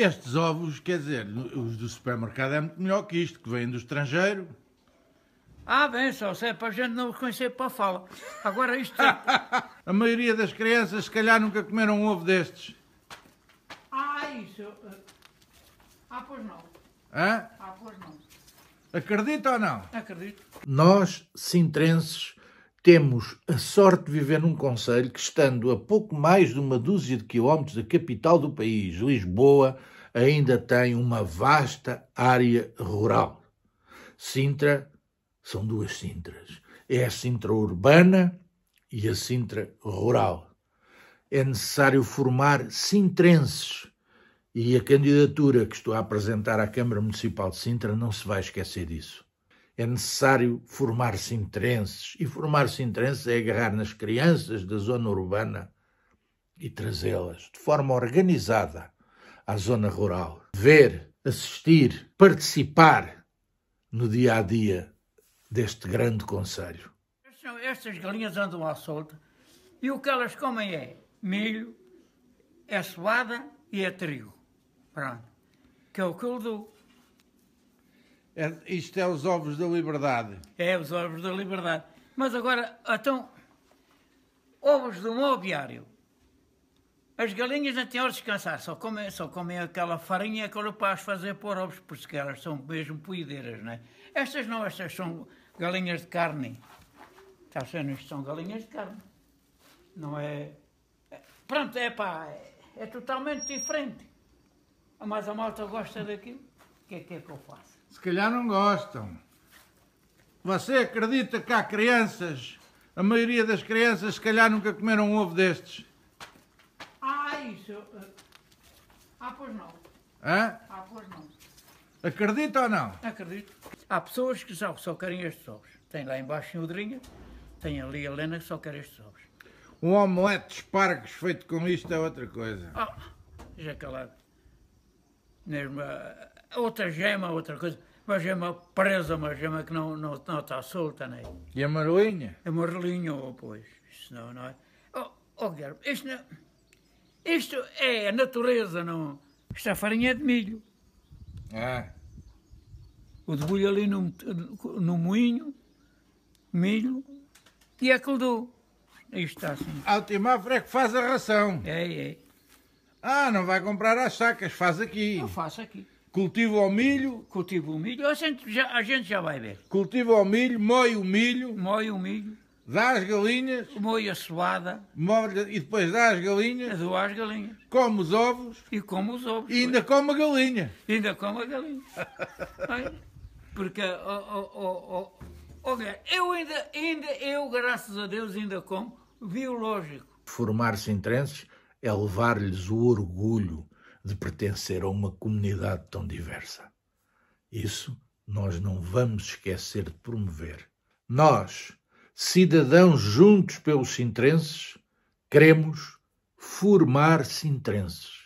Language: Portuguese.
Estes ovos, quer dizer, os do supermercado é muito melhor que isto, que vêm do estrangeiro. Ah, bem, só se é para a gente não conhecer para a fala. Agora isto. É- a maioria das crianças, se calhar, nunca comeram um ovo destes. Ah, isso. Eh, ah, pois não. Hã? Ah, pois não. Acredita ou não? Acredito. Nós, sintrenses, temos a sorte de viver num Conselho que, estando a pouco mais de uma dúzia de quilómetros da capital do país, Lisboa, ainda tem uma vasta área rural. Sintra são duas Sintras. É a Sintra urbana e a Sintra rural. É necessário formar sintrenses e a candidatura que estou a apresentar à Câmara Municipal de Sintra não se vai esquecer disso é necessário formar se interesses. E formar se interesses é agarrar nas crianças da zona urbana e trazê-las de forma organizada à zona rural. Ver, assistir, participar no dia a dia deste grande conselho. Estas galinhas andam à solta e o que elas comem é milho, é suada e é trigo. Pronto. Que é o que eu dou. É, isto é os ovos da liberdade. É, os ovos da liberdade. Mas agora, então, ovos do meu aviário. As galinhas não têm hora de descansar, só comem, só comem aquela farinha que eu posso fazer por ovos, porque elas são mesmo poideiras, não é? Estas não, estas são galinhas de carne. Está sendo é? isto são galinhas de carne. Não é, é. Pronto, é pá, é, é totalmente diferente. Mas a malta gosta daquilo. O que é que é que eu faço? se calhar não gostam. Você acredita que há crianças, a maioria das crianças, se calhar nunca comeram um ovo destes? Ah, isso. Ah, pois não. Hã? Ah, pois não. Acredita ou não? Acredito. Há pessoas que só, só querem estes ovos. Tem lá embaixo em Odrinha, tem ali a Helena que só quer estes ovos. Um omelete de espargos feito com isto é outra coisa. Ah, já calado. Mesmo a, outra gema, outra coisa. Uma gema presa, uma gema que não, não, não está solta, nem. é E a marlinha? A marlinha, oh, pois. Isso não, não é. Oh, oh Guilherme, isto, não, isto é a natureza, não. Isto é farinha de milho. Ah. O debulho ali no, no moinho, milho, e é que lhe dou. Isto está assim. última é que faz a ração. É, é. Ah, não vai comprar as sacas, faz aqui. Eu faço aqui. Cultivo o milho. Cultivo o milho. A gente já, a gente já vai ver. Cultivo o milho, moe o milho. moe o milho. Dá às galinhas. moe a suada. Morde, e depois dá às galinhas. Dou as galinhas. Come os ovos. E como os ovos. E ainda come a galinha. E ainda come a galinha. Ai, porque, oh, oh, oh, eu ainda, ainda, eu, graças a Deus, ainda como biológico. Formar-se em trances é levar-lhes o orgulho de pertencer a uma comunidade tão diversa. Isso nós não vamos esquecer de promover. Nós, cidadãos juntos pelos sintrenses, queremos formar sintrenses.